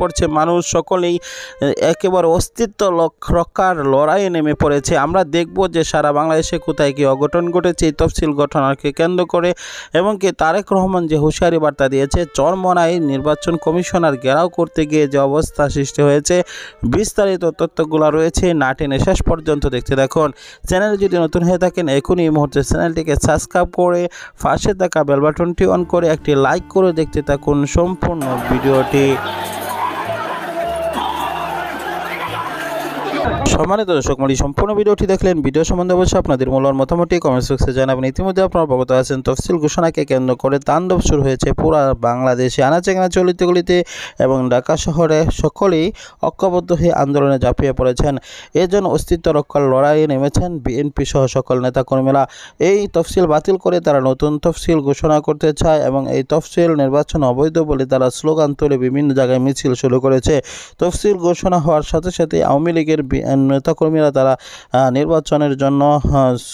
পড়ছে মানুষ সকলেই একেবারে অস্তিত্ব রক্ষার লড়াইয়ে নেমে পড়েছে আমরা দেখব যে সারা বাংলাদেশে কোথায় কি অঘটন ঘটেছে এই তফসিল ঘটনাকে কেন্দ্র করে এবং কি তারেক রহমান যে হুঁশিয়ারি বার্তা দিয়েছে চরমনায় নির্বাচন কমিশনার ঘেরাও করতে গিয়ে যে অবস্থা সৃষ্টি হয়েছে বিস্তারিত তথ্যগুলো রয়েছে না টেনে শেষ পর্যন্ত দেখতে দেখুন চ্যানেল যদি নতুন হয়ে থাকেন এখনই এই মুহূর্তে চ্যানেলটিকে সাবস্ক্রাইব করে পাশে থাকা বেলবাটনটি অন করে একটি লাইক করে দেখতে থাকুন সম্পূর্ণ ভিডিওটি সম্মানিত দর্শক মানে সম্পূর্ণ ভিডিওটি দেখলেন ভিডিও সম্বন্ধে অবশ্যই আপনাদের মূল্যায়ন মতামতটি কমেন্ট বক্সে জানাবেন ইতিমধ্যে আপনারা অবগত আছেন তফসিল ঘোষণাকে কেন্দ্র করে তাণ্ডব শুরু হয়েছে পুরা বাংলাদেশে আনাচে কানা চলিতগুলিতে এবং ঢাকা শহরে সকলেই ঐক্যবদ্ধ হয়ে আন্দোলনে ঝাঁপিয়ে পড়েছেন এর জন্য অস্তিত্ব রক্ষার লড়াইয়ে নেমেছেন বিএনপি সহ সকল নেতাকর্মীরা এই তফসিল বাতিল করে তারা নতুন তফসিল ঘোষণা করতে চায় এবং এই তফসিল নির্বাচন অবৈধ বলে তারা স্লোগান তুলে বিভিন্ন জায়গায় মিছিল শুরু করেছে তফসিল ঘোষণা হওয়ার সাথে সাথে আওয়ামী লীগের নেতাকর্মীরা তারা নির্বাচনের জন্য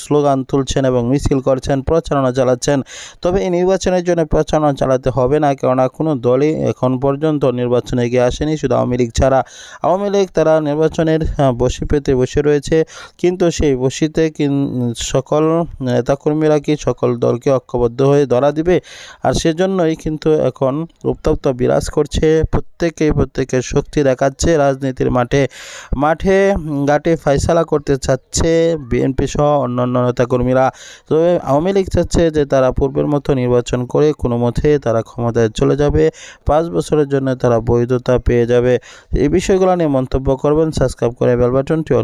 স্লোগান তুলছেন এবং মিছিল করছেন প্রচারণা চালাচ্ছেন তবে এই নির্বাচনের জন্য প্রচারণা চালাতে হবে না কেননা কোনো দলই এখন পর্যন্ত নির্বাচনে এগিয়ে আসেনি শুধু আওয়ামী লীগ ছাড়া আওয়ামী লীগ তারা নির্বাচনের বসি পেতে বসে রয়েছে কিন্তু সেই বসিতে সকল নেতাকর্মীরা কি সকল দলকে ঐক্যবদ্ধ হয়ে ধরা দিবে আর সেজন্যই কিন্তু এখন উত্তপ্ত বিরাজ করছে প্রত্যেকেই প্রত্যেকের শক্তি দেখাচ্ছে রাজনীতির মাঠে মাঠে গাটে ফয়সালা করতে চাচ্ছে বিএনপি সহ অন্যান্য নেতাকর্মীরা তবে আওয়ামী লীগ চাচ্ছে যে তারা পূর্বের মতো নির্বাচন করে কোনো মতে তারা ক্ষমতায় চলে যাবে পাঁচ বছরের জন্য তারা বৈধতা পেয়ে যাবে এই বিষয়গুলো নিয়ে মন্তব্য করবেন সাবস্ক্রাইব করে বেলবাটনটি